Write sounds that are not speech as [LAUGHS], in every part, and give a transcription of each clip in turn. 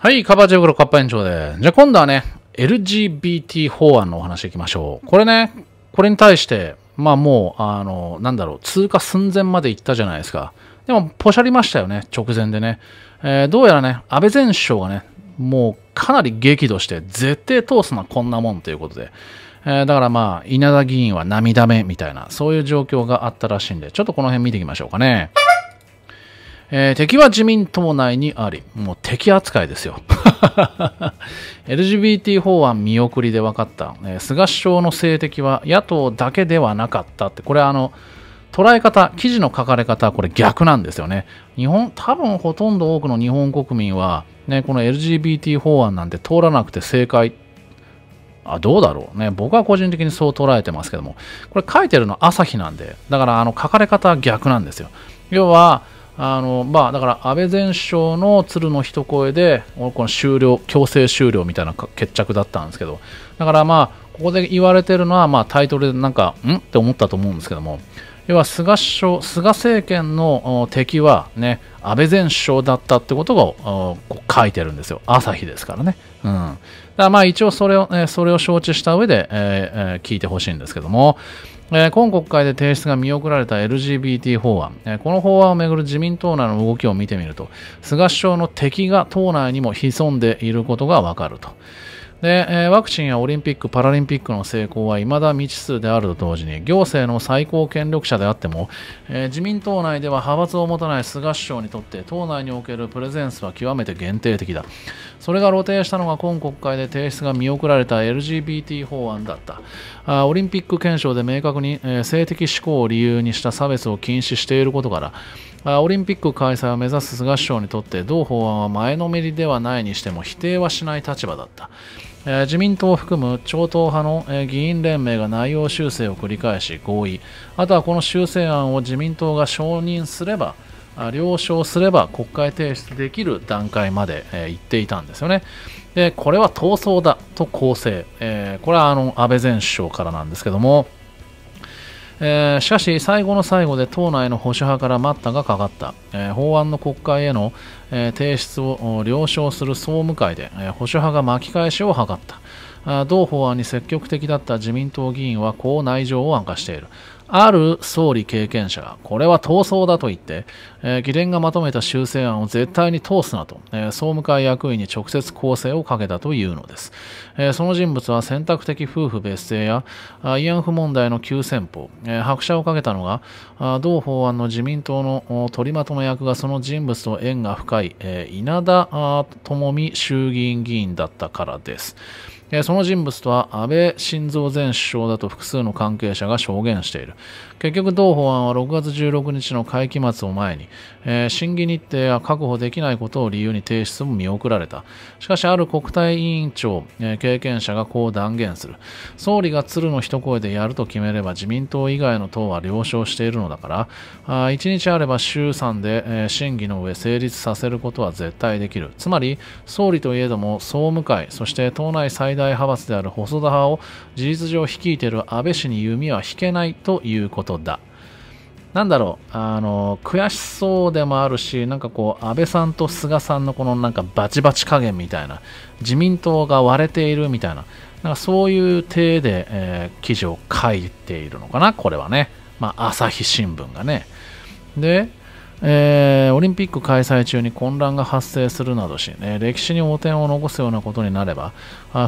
はい、カバーチェブロカッパ園長で。じゃあ今度はね、LGBT 法案のお話いきましょう。これね、これに対して、まあもう、あの、なんだろう、通過寸前まで行ったじゃないですか。でも、ポシャりましたよね、直前でね。えー、どうやらね、安倍前首相がね、もうかなり激怒して、絶対通すな、こんなもんということで。えー、だからまあ、稲田議員は涙目みたいな、そういう状況があったらしいんで、ちょっとこの辺見ていきましょうかね。えー、敵は自民党内にあり、もう敵扱いですよ。LGBT [LAUGHS] 法案見送りで分かった、えー、菅首相の政敵は野党だけではなかったって、これあの、捉え方、記事の書かれ方、これ逆なんですよね。日本、多分ほとんど多くの日本国民は、ね、この LGBT 法案なんて通らなくて正解あどうだろうね僕は個人的にそう捉えてますけどもこれ書いてるの朝日なんでだからあの書かれ方は逆なんですよ要はあのまあ、だから安倍前首相の鶴の一声でこの終了強制終了みたいな決着だったんですけどだからまあここで言われてるのはまあタイトルでなんかんって思ったと思うんですけども要は菅首相菅政権の敵は、ね、安倍前首相だったってことを書いてるんですよ、朝日ですからね。うん、だまあ一応それを、ね、それを承知した上で、えー、えー、聞いてほしいんですけども、え今国会で提出が見送られた LGBT 法案、えこの法案をめぐる自民党内の動きを見てみると菅首相の敵が党内にも潜んでいることがわかると。で、えー、ワクチンやオリンピック・パラリンピックの成功はいまだ未知数であると同時に行政の最高権力者であっても、えー、自民党内では派閥を持たない菅首相にとって党内におけるプレゼンスは極めて限定的だそれが露呈したのが今国会で提出が見送られた LGBT 法案だったあオリンピック憲章で明確に、えー、性的指向を理由にした差別を禁止していることからオリンピック開催を目指す菅首相にとって同法案は前のめりではないにしても否定はしない立場だった自民党を含む超党派の議員連盟が内容修正を繰り返し合意あとはこの修正案を自民党が承認すれば了承すれば国会提出できる段階まで行っていたんですよね。でこれは闘争だと公正えこれはあの安倍前首相からなんですけどもえー、しかし最後の最後で党内の保守派から待ったがかかった、えー、法案の国会への、えー、提出を了承する総務会で、え保守派が巻き返しを図った同法案に積極的だった自民党議員はこう内情を明かしているある総理経験者が、これは闘争だと言って、えー、議連がまとめた修正案を絶対に通すなと、えー、総務会役員に直接構成をかけたというのです。えー、その人物は選択的夫婦別姓や慰安婦問題の急先鋒、え拍車をかけたのが、同法案の自民党の取りまとめ役がその人物と縁が深い、え稲田智美衆議院議員だったからです。その人物とは安倍晋三前首相だと複数の関係者が証言している結局同法案は6月16日の会期末を前に、えー、審議日程が確保できないことを理由に提出も見送られたしかしある国対委員長、えー、経験者がこう断言する総理が鶴の一声でやると決めれば自民党以外の党は了承しているのだからあ1日あれば衆参で、えー、審議の上成立させることは絶対できるつまり総理といえども総務会そして党内最大大派閥である細田派を事実上率いている安倍氏に弓は引けないということだ。なんだろう、あの、悔しそうでもあるし、なんかこう、安倍さんと菅さんのこのなんかバチバチ加減みたいな、自民党が割れているみたいな、なんかそういう体で、えー、記事を書いているのかな、これはね。まあ、朝日新聞がね。で、えー、オリンピック開催中に混乱が発生するなどし、ね、歴史に汚点を残すようなことになれば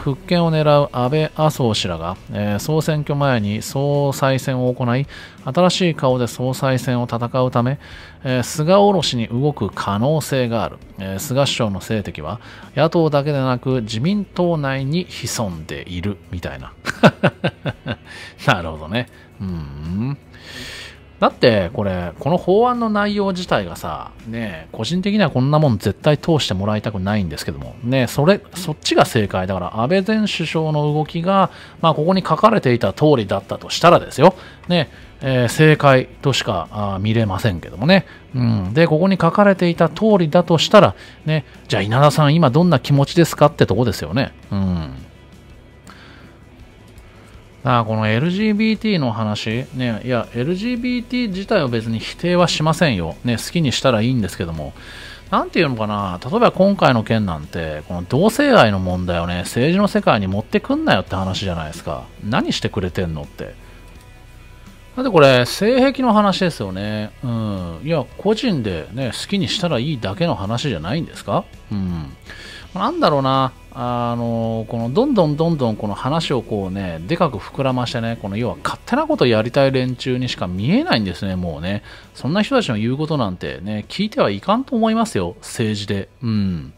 復権を狙う安倍麻生氏らが、えー、総選挙前に総裁選を行い新しい顔で総裁選を戦うため、えー、菅卸しに動く可能性がある、えー、菅首相の政敵は野党だけでなく自民党内に潜んでいるみたいな [LAUGHS] なるほどねうんだってこれこの法案の内容自体がさね個人的にはこんなもん絶対通してもらいたくないんですけどもねそれそっちが正解だから安倍前首相の動きがまあ、ここに書かれていた通りだったとしたらですよねえー、正解としか見れませんけどもね、うん。で、ここに書かれていた通りだとしたら、ね、じゃあ稲田さん今どんな気持ちですかってとこですよね。うん。さあ、この LGBT の話、ね、いや、LGBT 自体は別に否定はしませんよ。ね、好きにしたらいいんですけども、なんていうのかな、例えば今回の件なんて、この同性愛の問題をね、政治の世界に持ってくんなよって話じゃないですか。何してくれてんのって。だってこれ、性癖の話ですよね。うん。いや、個人でね、好きにしたらいいだけの話じゃないんですかうん。なんだろうな、あのこのどんどんどんどんこの話をこうね、でかく膨らましてね、この要は勝手なことやりたい連中にしか見えないんですね、もうね。そんな人たちの言うことなんてね、聞いてはいかんと思いますよ、政治で。うん。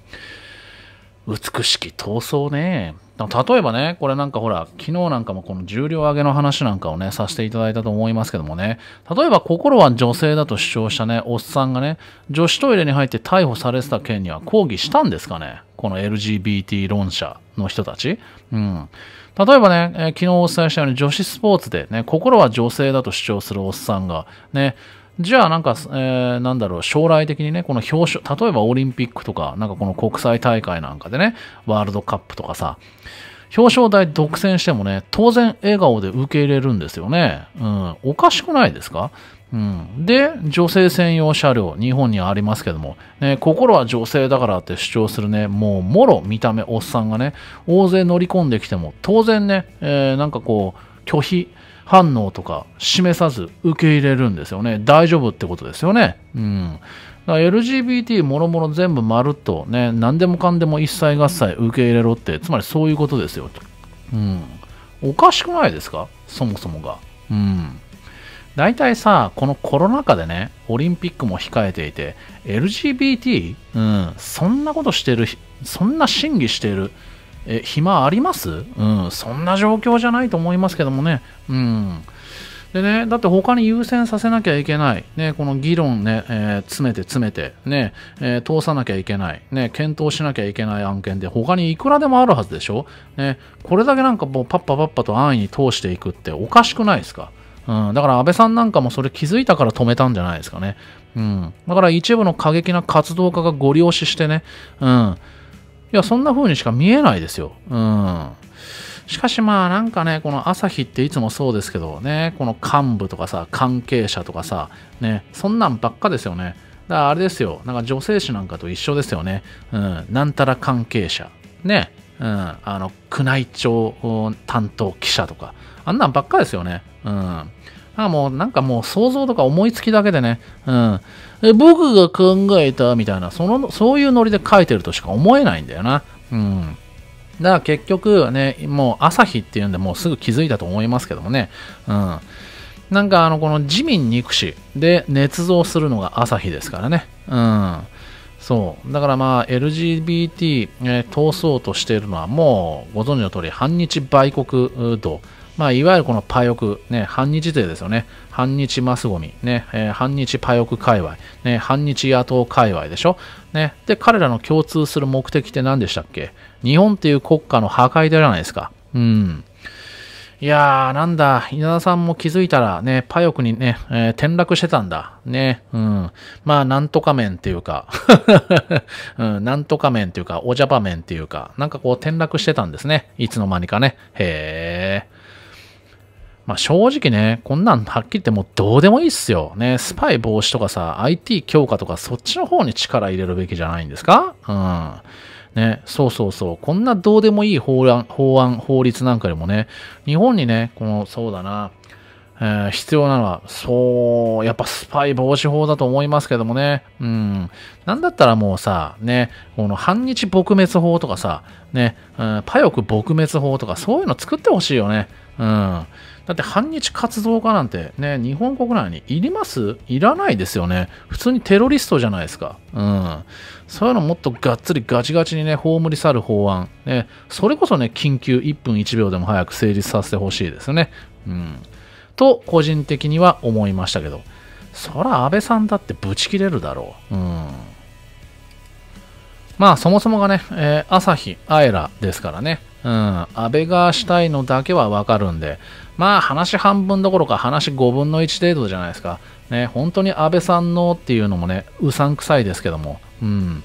美しき闘争ね。例えばね、これなんかほら、昨日なんかもこの重量上げの話なんかをね、させていただいたと思いますけどもね、例えば心は女性だと主張したね、おっさんがね、女子トイレに入って逮捕されてた件には抗議したんですかねこの LGBT 論者の人たち。うん。例えばね、えー、昨日お伝えしたように女子スポーツでね、心は女性だと主張するおっさんが、ね、じゃあなんか、えー、なんだろう、将来的にね、この表彰、例えばオリンピックとか、なんかこの国際大会なんかでね、ワールドカップとかさ、表彰台独占してもね、当然笑顔で受け入れるんですよね。うん、おかしくないですかうん、で、女性専用車両、日本にはありますけども、ね、心は女性だからって主張するね、もう、もろ見た目、おっさんがね、大勢乗り込んできても、当然ね、えー、なんかこう、拒否、反応とか示さず受け入れるんですよね。大丈夫ってことですよね。うん。だから LGBT もろもろ全部まるっとね、何でもかんでも一切合切受け入れろって、つまりそういうことですよ。うん。おかしくないですかそもそもが。うん。大体さ、このコロナ禍でね、オリンピックも控えていて、LGBT? うん、そんなことしてる、そんな審議してるえ暇ありますうん、そんな状況じゃないと思いますけどもね。うん。でね、だって他に優先させなきゃいけない。ね、この議論ね、えー、詰めて詰めて、ね、えー、通さなきゃいけない。ね、検討しなきゃいけない案件で他にいくらでもあるはずでしょね、これだけなんかもうパッパパッパと安易に通していくっておかしくないですかうん、だから安倍さんなんかもそれ気づいたから止めたんじゃないですかね。うん。だから一部の過激な活動家がご利用ししてね、うん。いや、そんな風にしか見えないですよ。うん。しかしまあなんかね、この朝日っていつもそうですけどね、この幹部とかさ、関係者とかさ、ね、そんなんばっかですよね。だからあれですよ、なんか女性誌なんかと一緒ですよね。うん、なんたら関係者。ね、うん、あの、宮内庁担当記者とか、あんなんばっかですよね。うん。あもうなんかもう想像とか思いつきだけでね、うん、僕が考えたみたいなその、そういうノリで書いてるとしか思えないんだよな。うん。だから結局ね、もう朝日っていうんでもうすぐ気づいたと思いますけどもね。うん。なんかあの、この自民憎しで捏造するのが朝日ですからね。うん。そう。だからまあ LGBT、えー、通そうとしているのはもうご存知の通り反日売国運まあ、いわゆるこのパイオク、ね、反日勢ですよね。反日マスゴミ、ね、えー、反日パヨク界隈、ね、反日野党界隈でしょ。ね、で、彼らの共通する目的って何でしたっけ日本っていう国家の破壊じゃないですか。うん。いやー、なんだ、稲田さんも気づいたらね、パヨクにね、えー、転落してたんだ。ね、うん。まあ、なんとか面っていうか [LAUGHS] うん、なんとか面っていうか、おじゃば面っていうか、なんかこう転落してたんですね。いつの間にかね。へー。まあ、正直ね、こんなんはっきり言ってもうどうでもいいっすよ。ね、スパイ防止とかさ、IT 強化とかそっちの方に力入れるべきじゃないんですかうん。ね、そうそうそう。こんなどうでもいい法案、法案、法律なんかでもね、日本にね、この、そうだな、えー、必要なのは、そう、やっぱスパイ防止法だと思いますけどもね。うん。なんだったらもうさ、ね、この反日撲滅法とかさ、ね、うん、パヨク撲滅法とか、そういうの作ってほしいよね。うん。だって反日活動家なんてね、日本国内にいりますいらないですよね。普通にテロリストじゃないですか。うん。そういうのもっとがっつりガチガチにね、葬り去る法案。ね、それこそね、緊急1分1秒でも早く成立させてほしいですね。うん。と、個人的には思いましたけど。そら安倍さんだってブチ切れるだろう。うん。まあそもそもがね、えー、朝日、アイラですからね。うん、安倍がしたいのだけはわかるんで、まあ話半分どころか話5分の1程度じゃないですか。ね、本当に安倍さんのっていうのもね、うさんくさいですけども、うん。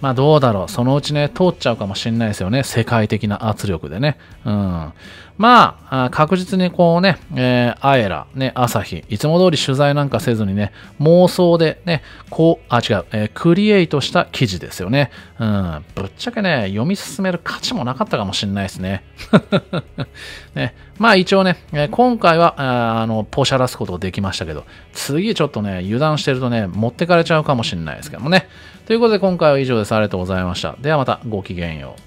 まあどうだろう、そのうちね、通っちゃうかもしれないですよね、世界的な圧力でね。うん。まあ、確実にこうね、えー、アエラ、ね、朝日、いつも通り取材なんかせずにね、妄想でね、こう、あ、違う、えー、クリエイトした記事ですよね。うん、ぶっちゃけね、読み進める価値もなかったかもしれないですね。[LAUGHS] ねまあ一応ね、えー、今回は、ああの、ポシャらすことができましたけど、次ちょっとね、油断してるとね、持ってかれちゃうかもしれないですけどもね。ということで今回は以上です。ありがとうございました。ではまた、ごきげんよう。